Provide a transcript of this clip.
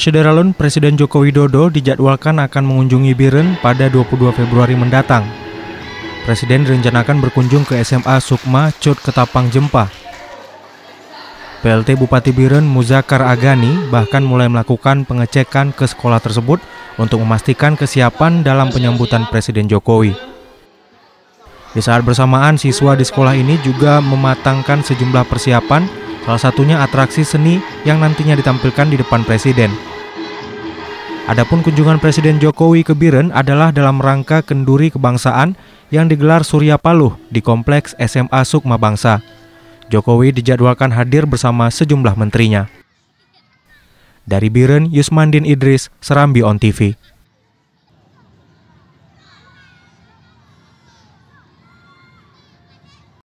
Sederalun Presiden Joko Widodo dijadwalkan akan mengunjungi Biren pada 22 Februari mendatang. Presiden direncanakan berkunjung ke SMA Sukma Cut Ketapang Jempa. PLT Bupati Biren Muzakar Agani bahkan mulai melakukan pengecekan ke sekolah tersebut untuk memastikan kesiapan dalam penyambutan Presiden Jokowi. Di saat bersamaan, siswa di sekolah ini juga mematangkan sejumlah persiapan, salah satunya atraksi seni yang nantinya ditampilkan di depan Presiden. Adapun kunjungan Presiden Jokowi ke Biren adalah dalam rangka kenduri kebangsaan yang digelar Surya Paloh di Kompleks SMA Sukma Bangsa. Jokowi dijadwalkan hadir bersama sejumlah menterinya. Dari Biren, Yusmandin Idris, Serambi On TV.